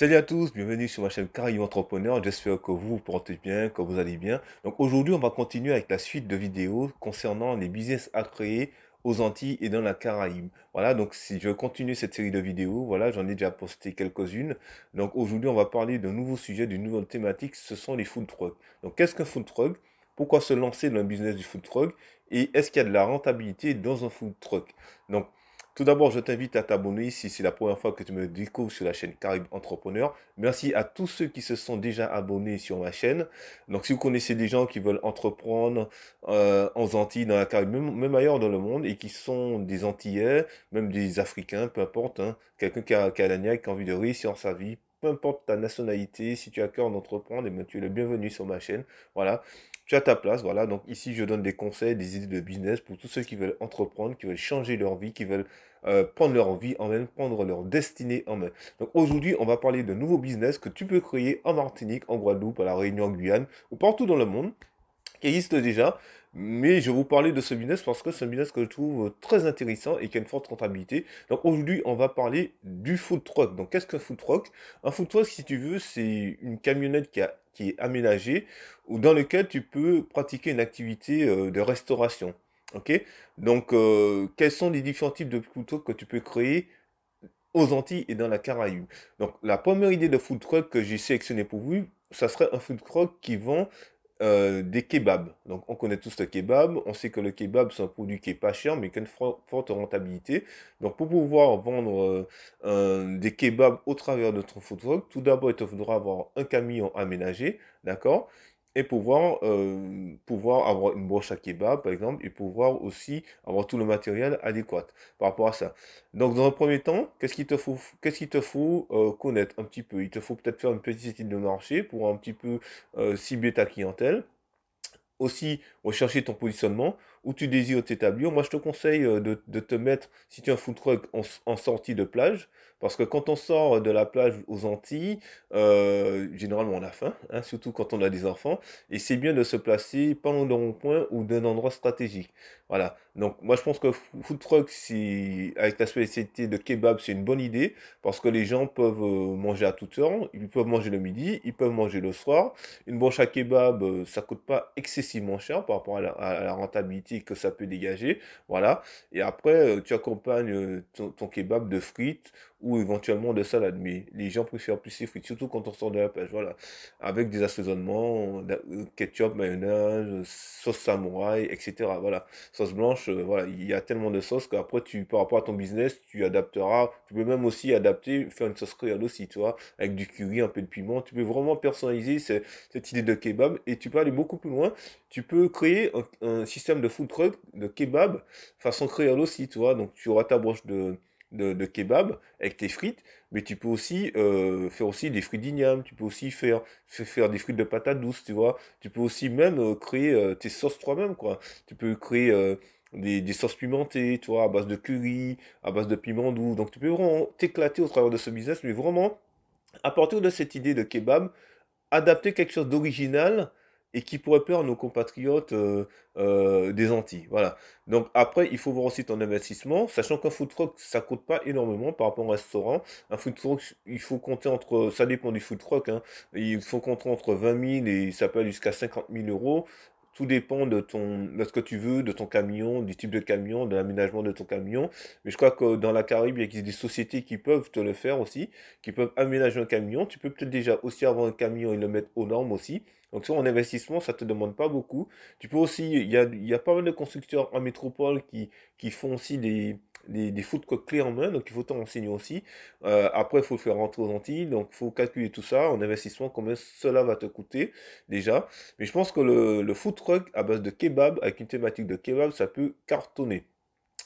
Salut à tous, bienvenue sur ma chaîne Caraïbe Entrepreneur. J'espère que vous vous portez bien, que vous allez bien. Donc aujourd'hui, on va continuer avec la suite de vidéos concernant les business à créer aux Antilles et dans la Caraïbe. Voilà, donc si je continue cette série de vidéos, voilà, j'en ai déjà posté quelques-unes. Donc aujourd'hui, on va parler d'un nouveau sujet, d'une nouvelle thématique, ce sont les food trucks. Donc qu'est-ce qu'un food truck Pourquoi se lancer dans le business du food truck Et est-ce qu'il y a de la rentabilité dans un food truck tout d'abord, je t'invite à t'abonner si c'est la première fois que tu me découvres sur la chaîne Caribe Entrepreneur. Merci à tous ceux qui se sont déjà abonnés sur ma chaîne. Donc, si vous connaissez des gens qui veulent entreprendre euh, en Antilles, dans la Caribe, même, ailleurs dans le monde, et qui sont des Antillais, même des Africains, peu importe, hein, quelqu'un qui a, qui a la niaque, qui a envie de réussir sa vie peu importe ta nationalité, si tu as cœur d'entreprendre, et eh tu es le bienvenu sur ma chaîne. Voilà, tu as ta place. Voilà, donc ici, je donne des conseils, des idées de business pour tous ceux qui veulent entreprendre, qui veulent changer leur vie, qui veulent euh, prendre leur vie en main, prendre leur destinée en main. Donc aujourd'hui, on va parler de nouveaux business que tu peux créer en Martinique, en Guadeloupe, à La Réunion, en Guyane ou partout dans le monde qui existent déjà mais je vais vous parler de ce business parce que c'est un business que je trouve euh, très intéressant et qui a une forte rentabilité. Donc aujourd'hui, on va parler du food truck. Donc qu'est-ce qu'un food truck Un food truck, si tu veux, c'est une camionnette qui, est aménagée ou dans laquelle tu peux pratiquer une activité euh, de restauration. Ok Donc euh, quels sont les différents types de food truck que tu peux créer aux Antilles et dans la Caraïbe. Donc la première idée de food truck que j'ai sélectionné pour vous, ça serait un food truck qui vend euh, des kebabs. Donc on connaît tous le kebab, on sait que le kebab c'est un produit qui est pas cher mais qui a une forte rentabilité. Donc pour pouvoir vendre euh, des kebabs au travers de notre food truck, tout d'abord il te faudra avoir un camion aménagé, d'accord et pouvoir, euh, pouvoir avoir une broche à kebab, par exemple, et pouvoir aussi avoir tout le matériel adéquat par rapport à ça. Donc, dans un premier temps, qu'est-ce qu'il te faut, qu'est-ce qu'il te faut euh, connaître un petit peu Il te faut peut-être faire une petite étude de marché pour un petit peu euh, cibler ta clientèle aussi rechercher ton positionnement, où tu désires t'établir. Moi, je te conseille euh, de, te mettre, si tu es un food truck, en, sortie de plage, parce que quand on sort de la plage aux Antilles, euh, généralement on a faim, hein, surtout quand on a des enfants, et c'est bien de se placer pas loin d'un rond-point ou d'un endroit stratégique. Voilà. Donc moi je pense que food truck, avec la spécialité de kebab, c'est une bonne idée parce que les gens peuvent euh, manger à toute heure, ils peuvent manger le midi, ils peuvent manger le soir. Une branche à kebab, euh, ça coûte pas excessivement cher par rapport à la, rentabilité que ça peut dégager. Voilà. Et après, euh, tu accompagnes ton, kebab de frites ou éventuellement de salade. Mais les gens préfèrent plus les frites, surtout quand on sort de la pêche. Voilà. Avec des assaisonnements, ketchup, mayonnaise, sauce samouraï, etc. Voilà blanche, euh, voilà, il y a tellement de sauces qu'après, tu, par rapport à ton business, tu adapteras. Tu peux même aussi adapter, faire une sauce créole aussi, tu vois, avec du curry, un peu de piment. Tu peux vraiment personnaliser cette idée de kebab et tu peux aller beaucoup plus loin. Tu peux créer un, système de food truck, de kebab, façon créole aussi, tu vois. Donc, tu auras ta broche de de, kebab avec tes frites, mais tu peux aussi euh, faire aussi des frites d'igname, tu peux aussi faire, faire des frites de patates douces, tu vois. Tu peux aussi même euh, créer euh, tes sauces toi-même, quoi. Tu peux créer des, des, sauces pimentées, tu vois, à base de curry, à base de piment doux. Donc tu peux vraiment t'éclater au travers de ce business, mais vraiment, à partir de cette idée de kebab, adapter quelque chose d'original et qui pourrait peur nos compatriotes euh, euh, des Antilles. Voilà. Donc après, il faut voir aussi ton investissement, sachant qu'un food truck, ça coûte pas énormément par rapport au restaurant. Un food truck, il faut compter entre, ça dépend du food truck, hein. il faut compter entre 20 000 et ça peut aller jusqu'à 50 000 euros. Tout dépend de, ton, de ce que tu veux, de ton camion, du type de camion, de l'aménagement de ton camion. Mais je crois que dans la Caraïbe, il existe des sociétés qui peuvent te le faire aussi, qui peuvent aménager un camion. Tu peux peut-être déjà aussi avoir un camion et le mettre aux normes aussi. Donc sur en investissement, ça te demande pas beaucoup. Tu peux aussi, il y a, y a pas mal de constructeurs en métropole qui, qui font aussi des, des, des clés en main, donc il faut t'en renseigner aussi. Euh, après, il faut le faire rentrer aux Antilles, donc il faut calculer tout ça en investissement, combien cela va te coûter déjà. Mais je pense que le, le food truck à base de kebab, avec une thématique de kebab, ça peut cartonner.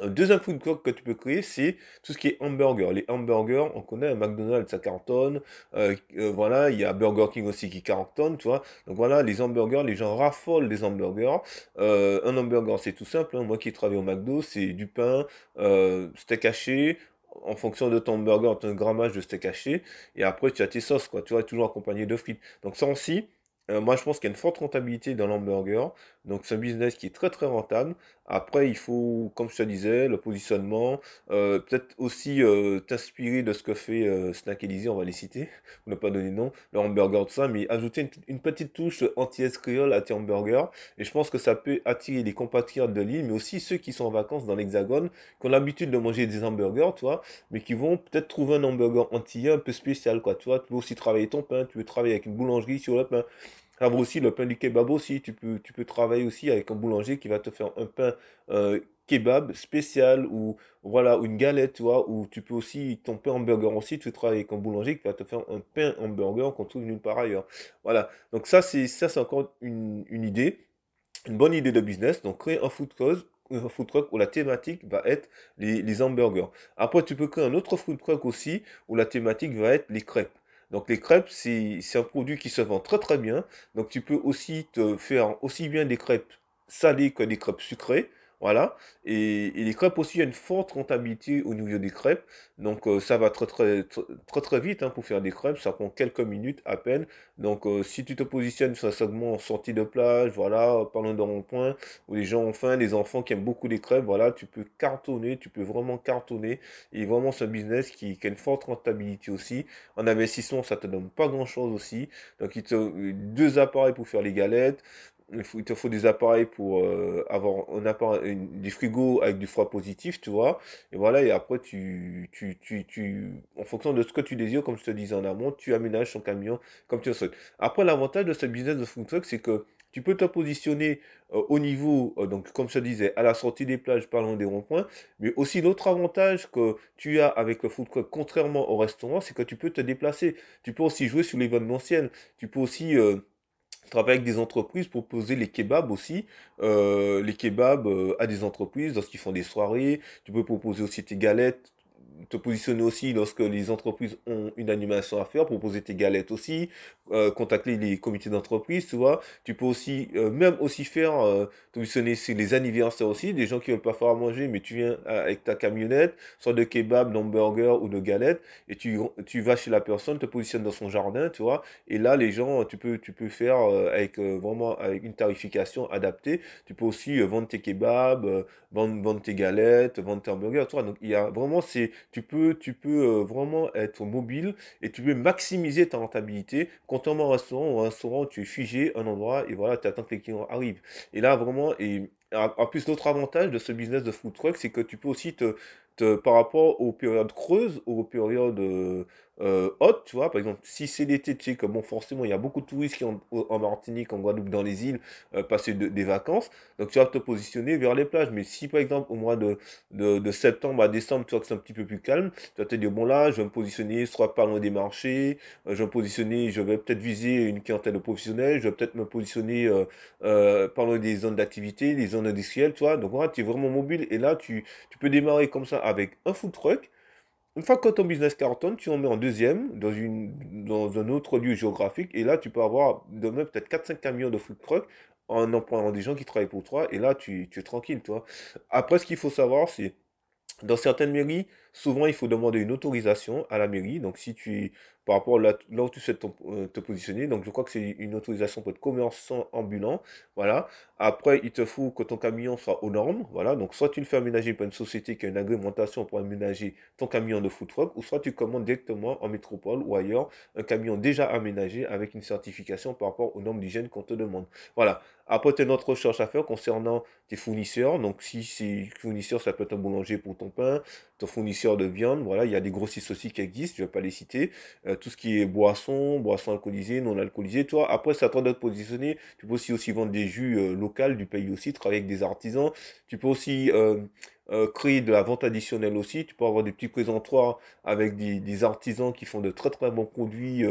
Un euh, deuxième food court que tu peux créer, c'est tout ce qui est hamburger. Les hamburgers, on connaît McDonald's ça 40 euh, euh, voilà, il y a Burger King aussi qui 40 tonnes, tu vois. Donc voilà, les hamburgers, les gens raffolent des hamburgers. un hamburger, c'est tout simple. Hein. Moi qui travaille au McDo, c'est du pain, steak haché, en fonction de ton burger, un grammage de steak haché, et après tu as tes sauces, quoi, tu vois, toujours accompagné de frites. Donc ça aussi, moi je pense qu'il y a une forte rentabilité dans l'hamburger. Donc c'est un business qui est très très rentable. Après, il faut, comme je te disais, le positionnement, euh, peut-être aussi euh, t'inspirer de ce que fait euh, Snack Elysée, on va les citer, pour ne pas donner nom, le hamburger, tout ça, mais ajouter une, petite touche anti créole à tes hamburgers. Et je pense que ça peut attirer les compatriotes de l'île, mais aussi ceux qui sont en vacances dans l'Hexagone, qui ont l'habitude de manger des hamburgers, tu vois, mais qui vont peut-être trouver un hamburger antillais un peu spécial, quoi, tu Tu peux aussi travailler ton pain, tu peux travailler avec une boulangerie sur le pain. Après aussi, le pain du kebab aussi, tu peux, tu peux travailler aussi avec un boulanger qui va te faire un pain euh, kebab spécial ou voilà une galette, tu vois, ou tu peux aussi, ton pain hamburger aussi, tu peux travailler avec un boulanger qui va te faire un pain hamburger qu'on trouve nulle part ailleurs. Voilà, donc ça c'est ça c'est encore une, une, idée, une bonne idée de business, donc créer un food cause un food truck où la thématique va être les, les hamburgers. Après, tu peux créer un autre food truck aussi où la thématique va être les crêpes. Donc les crêpes, c'est un produit qui se vend très très bien. Donc tu peux aussi te faire aussi bien des crêpes salées que des crêpes sucrées. Voilà. Et, les crêpes aussi, il y a une forte rentabilité au niveau des crêpes. Donc euh, ça va très très très, très, vite hein, pour faire des crêpes. Ça prend quelques minutes à peine. Donc euh, si tu te positionnes sur un segment en sortie de plage, voilà, parlant de rond-point, où les gens ont faim, les enfants qui aiment beaucoup les crêpes, voilà, tu peux cartonner, tu peux vraiment cartonner. Et vraiment, c'est un business qui, a une forte rentabilité aussi. En investissement, ça te donne pas grand-chose aussi. Donc il te euh, deux appareils pour faire les galettes il, te faut des appareils pour euh, avoir un appareil, du frigo avec du froid positif, tu vois. Et voilà, et après, tu, tu, tu, tu, en fonction de ce que tu désires, comme je te disais en amont, tu aménages ton camion comme tu le souhaites. Après, l'avantage de ce business de food truck, c'est que tu peux te positionner euh, au niveau, euh, donc comme je te disais, à la sortie des plages, parlant des ronds-points, mais aussi l'autre avantage que tu as avec le food truck, contrairement au restaurant, c'est que tu peux te déplacer. Tu peux aussi jouer sur l'événementiel. Tu peux aussi tu travaille avec des entreprises pour poser les kebabs aussi. Euh, les kebabs euh, à des entreprises lorsqu'ils font des soirées. Tu peux proposer aussi tes galettes, te positionner aussi lorsque les entreprises ont une animation à faire, proposer tes galettes aussi, euh, contacter les comités d'entreprise, tu vois. Tu peux aussi, euh, même aussi faire, euh, te positionner sur les anniversaires aussi, des gens qui veulent pas faire à manger, mais tu viens avec ta camionnette, soit de kebab, d'hamburger ou de galettes, et tu, tu vas chez la personne, te positionnes dans son jardin, tu vois. Et là, les gens, tu peux, tu peux faire avec vraiment avec une tarification adaptée. Tu peux aussi vendre tes kebabs, vendre, vendre tes galettes, vendre tes hamburgers, tu vois. Donc, il y a vraiment ces tu peux, tu peux euh, vraiment être mobile et tu peux maximiser ta rentabilité. Contrairement à un restaurant ou un restaurant, tu es figé un endroit et voilà, tu attends que les clients arrivent. Et là, vraiment, et, en plus, l'autre avantage de ce business de food truck, c'est que tu peux aussi te, par rapport aux périodes creuses ou aux périodes euh, euh, hautes, tu vois. Par exemple, si c'est l'été, tu sais que bon, forcément, il y a beaucoup de touristes qui ont en Martinique, en Guadeloupe, dans les îles, euh, passer des vacances. Donc, tu vas te positionner vers les plages. Mais si, par exemple, au mois de, septembre à décembre, tu vois que c'est un petit peu plus calme, tu vas te dire, bon, là, je vais me positionner soit pas loin des marchés, euh, je vais me positionner, je vais peut-être viser une clientèle de professionnels, je vais peut-être me positionner euh, par loin des zones d'activité, des zones industrielles, tu vois. Donc, voilà, tu es vraiment mobile. Et là, tu, tu peux démarrer comme ça avec un food truck. Une fois que ton business cartonne, tu en mets en deuxième dans, une, dans un autre lieu géographique. Et là, tu peux avoir demain peut-être 4-5 camions de food truck en employant des gens qui travaillent pour toi. Et là, tu, tu es tranquille, toi. Après, ce qu'il faut savoir, c'est dans certaines mairies, souvent il faut demander une autorisation à la mairie. Donc si tu par rapport à là, où tu souhaites euh, te positionner. Donc, je crois que c'est une autorisation pour être commerçant ambulant. Voilà. Après, il te faut que ton camion soit aux normes. Voilà. Donc, soit tu le fais aménager par une société qui a une agrémentation pour aménager ton camion de food truck, ou soit tu commandes directement en métropole ou ailleurs un camion déjà aménagé avec une certification par rapport aux normes d'hygiène qu'on te demande. Voilà. Après, tu as une autre recherche à faire concernant tes fournisseurs. Donc, si c'est fournisseur, ça peut être un boulanger pour ton pain, ton fournisseur de viande. Voilà, il y a des grossistes aussi qui existent, je ne vais pas les citer. Euh, tout ce qui est boisson, boisson alcoolisée, non alcoolisée, toi. Après, c'est à toi d'être positionné. Tu peux aussi, aussi vendre des jus euh, locaux du pays aussi, travailler avec des artisans. Tu peux aussi euh, euh, créer de la vente additionnelle aussi. Tu peux avoir des petits présentoirs avec des, des artisans qui font de très très bons produits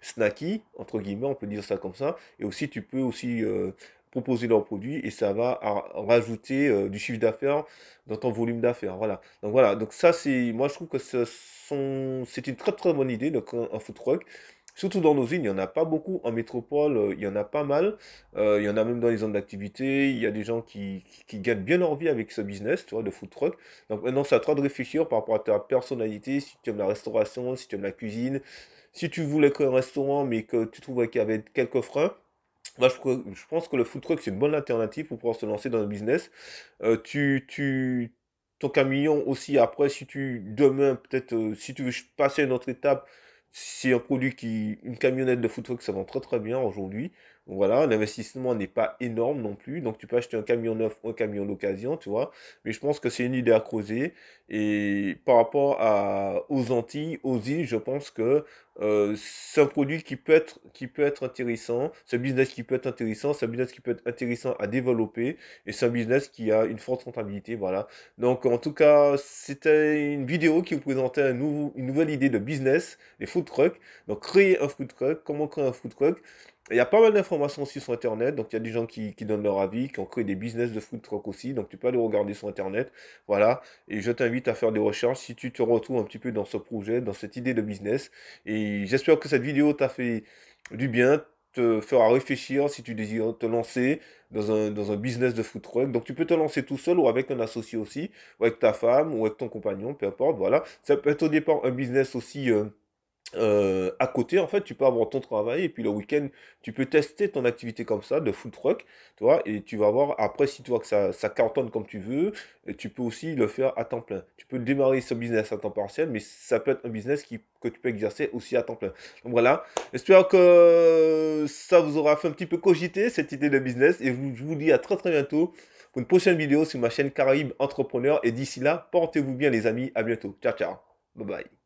snacky, entre guillemets, on peut dire ça comme ça. Et aussi, tu peux aussi proposer leurs produits et ça va rajouter euh, du chiffre d'affaires dans ton volume d'affaires. Voilà. Donc voilà, donc ça c'est, moi je trouve que c'est une très très bonne idée, de un, un food truck. Surtout dans nos îles, il n'y en a pas beaucoup. En métropole, euh, il y en a pas mal. Euh, il y en a même dans les zones d'activité. Il y a des gens qui, gagnent bien leur vie avec ce business, tu vois, de food truck. Donc maintenant, c'est à toi de réfléchir par rapport à ta personnalité, si tu aimes la restauration, si tu aimes la cuisine. Si tu voulais créer un restaurant, mais que tu trouvais qu'il y avait quelques freins, moi, je, pense que le food truck, c'est une bonne alternative pour pouvoir se lancer dans le business. Euh, tu, tu, ton camion aussi, après, si tu, demain, peut-être, euh, si tu veux passer à une autre étape, c'est un produit qui, une camionnette de food truck, ça vend très très bien aujourd'hui. Voilà, l'investissement n'est pas énorme non plus. Donc tu peux acheter un camion neuf ou un camion d'occasion, tu vois. Mais je pense que c'est une idée à creuser. Et par rapport à, aux Antilles, aux îles, je pense que euh, c'est un produit qui peut être, qui peut être intéressant. C'est un business qui peut être intéressant. C'est un business qui peut être intéressant à développer. Et c'est un business qui a une forte rentabilité. Voilà. Donc en tout cas, c'était une vidéo qui vous présentait une nouvelle idée de business, les food trucks. Donc créer un food truck, comment créer un food truck il y a pas mal d'informations aussi sur Internet, donc il y a des gens qui, donnent leur avis, qui ont créé des business de food truck aussi, donc tu peux aller regarder sur Internet, voilà, et je t'invite à faire des recherches si tu te retrouves un petit peu dans ce projet, dans cette idée de business, et j'espère que cette vidéo t'a fait du bien, te fera réfléchir si tu désires te lancer dans un, business de food truck. Donc tu peux te lancer tout seul ou avec un associé aussi, ou avec ta femme, ou avec ton compagnon, peu importe, voilà. Ça peut être au départ un business aussi... Euh, euh, à côté, en fait, tu peux avoir ton travail et puis le week-end, tu peux tester ton activité comme ça de food truck, tu vois, et tu vas voir après si tu vois que ça, ça cartonne comme tu veux, tu peux aussi le faire à temps plein. Tu peux démarrer ce business à temps partiel, mais ça peut être un business qui, que tu peux exercer aussi à temps plein. voilà, j'espère que ça vous aura fait un petit peu cogiter cette idée de business et je vous dis à très très bientôt pour une prochaine vidéo sur ma chaîne Caraïbes Entrepreneur et d'ici là, portez-vous bien les amis, à bientôt. Ciao ciao, bye bye.